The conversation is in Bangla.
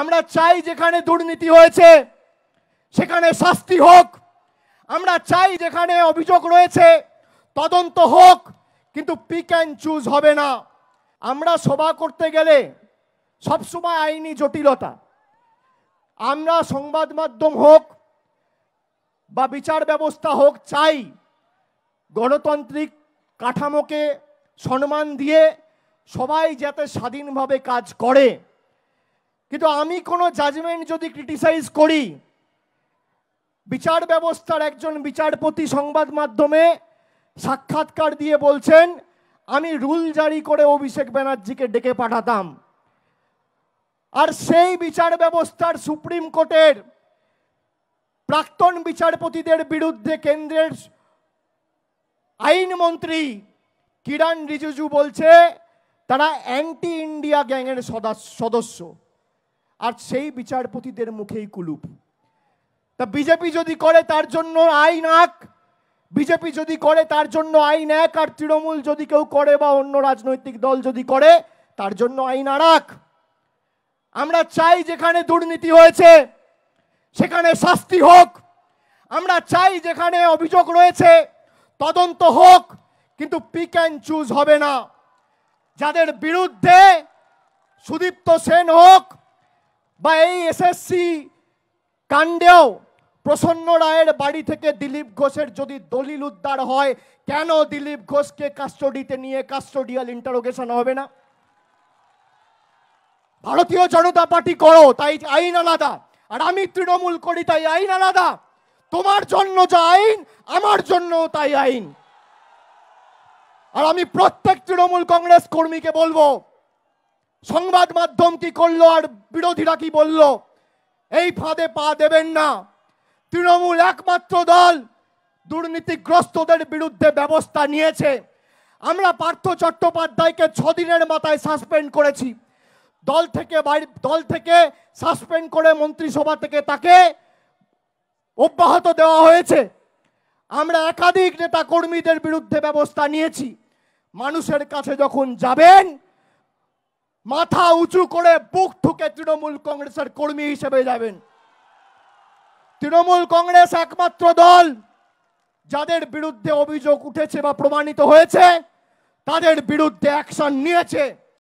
আমরা চাই যেখানে দুর্নীতি হয়েছে সেখানে শাস্তি হোক আমরা চাই যেখানে অভিযোগ রয়েছে তদন্ত হোক কিন্তু পিক অ্যান্ড চুজ হবে না আমরা সভা করতে গেলে সবসময় আইনি জটিলতা আমরা সংবাদ মাধ্যম হোক বা বিচার ব্যবস্থা হোক চাই গণতান্ত্রিক কাঠামোকে সম্মান দিয়ে সবাই যাতে স্বাধীনভাবে কাজ করে কিন্তু আমি কোনো জাজমেন্ট যদি ক্রিটিসাইজ করি বিচার ব্যবস্থার একজন বিচারপতি সংবাদ মাধ্যমে সাক্ষাৎকার দিয়ে বলছেন আমি রুল জারি করে অভিষেক ব্যানার্জিকে ডেকে পাঠাতাম আর সেই বিচার ব্যবস্থার সুপ্রিম কোর্টের প্রাক্তন বিচারপতিদের বিরুদ্ধে কেন্দ্রের আইনমন্ত্রী কিরণ রিজিজু বলছে তারা অ্যান্টি ইন্ডিয়া গ্যাংয়ের সদস্য আর সেই বিচারপতিদের মুখেই কুলুপ তা বিজেপি যদি করে তার জন্য আইন আঁক বিজেপি যদি করে তার জন্য আইন এক আর তৃণমূল যদি কেউ করে বা অন্য রাজনৈতিক দল যদি করে তার জন্য আইন আর এক আমরা চাই যেখানে দুর্নীতি হয়েছে সেখানে শাস্তি হোক আমরা চাই যেখানে অভিযোগ রয়েছে তদন্ত হোক কিন্তু পিক অ্যান্ড চুজ হবে না যাদের বিরুদ্ধে সুদীপ্ত সেন হোক বা এই এসএসসি কাণ্ডেও প্রসন্ন রায়ের বাড়ি থেকে দিলীপ ঘোষের যদি দলিল উদ্ধার হয় কেন দিলীপ ঘোষকে কাস্টডিতে নিয়ে কাস্টোডিয়াল ইন্টারোগেশন হবে না ভারতীয় জনতা পার্টি করো তাই আইন আলাদা আর আমি তৃণমূল করি তাই আইন আলাদা তোমার জন্য যা আইন আমার জন্য তাই আইন আর আমি প্রত্যেক তৃণমূল কংগ্রেস কর্মীকে বলবো সংবাদ মাধ্যম কি করলো আর বিরোধীরা কি বলল এই ফাঁদে পা দেবেন না তৃণমূল একমাত্র দল দুর্নীতিগ্রস্তদের বিরুদ্ধে ব্যবস্থা নিয়েছে আমরা পার্থ চট্টোপাধ্যায়কে ছদিনের মাথায় সাসপেন্ড করেছি দল থেকে বাইর দল থেকে সাসপেন্ড করে মন্ত্রিসভা থেকে তাকে অব্যাহত দেওয়া হয়েছে আমরা একাধিক নেতা কর্মীদের বিরুদ্ধে ব্যবস্থা নিয়েছি মানুষের কাছে যখন যাবেন মাথা উঁচু করে বুক ঠুকে তৃণমূল কংগ্রেসের কর্মী হিসেবে যাবেন তৃণমূল কংগ্রেস একমাত্র দল যাদের বিরুদ্ধে অভিযোগ উঠেছে বা প্রমাণিত হয়েছে তাদের বিরুদ্ধে অ্যাকশন নিয়েছে